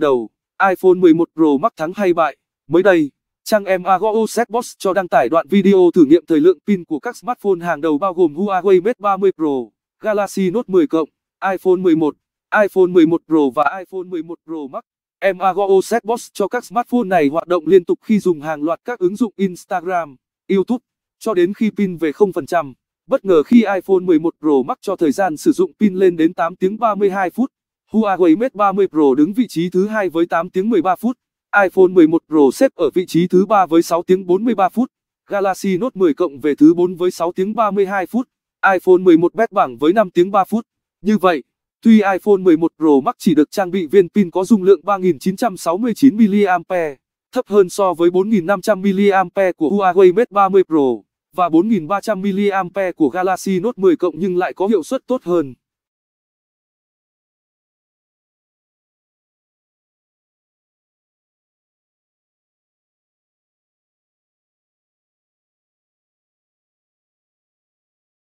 đầu, iPhone 11 Pro Max thắng hay bại. Mới đây, trang em Setbox cho đăng tải đoạn video thử nghiệm thời lượng pin của các smartphone hàng đầu bao gồm Huawei Mate 30 Pro, Galaxy Note 10 cộng, iPhone 11, iPhone 11 Pro và iPhone 11 Pro Max. Em Setbox cho các smartphone này hoạt động liên tục khi dùng hàng loạt các ứng dụng Instagram, YouTube, cho đến khi pin về 0%. Bất ngờ khi iPhone 11 Pro Max cho thời gian sử dụng pin lên đến 8 tiếng 32 phút. Huawei Mate 30 Pro đứng vị trí thứ hai với 8 tiếng 13 phút, iPhone 11 Pro xếp ở vị trí thứ ba với 6 tiếng 43 phút, Galaxy Note 10 cộng về thứ 4 với 6 tiếng 32 phút, iPhone 11 bét bảng với 5 tiếng 3 phút. Như vậy, tuy iPhone 11 Pro Max chỉ được trang bị viên pin có dung lượng 3969 mAh, thấp hơn so với 4500 mAh của Huawei Mate 30 Pro và 4300 mAh của Galaxy Note 10 cộng nhưng lại có hiệu suất tốt hơn.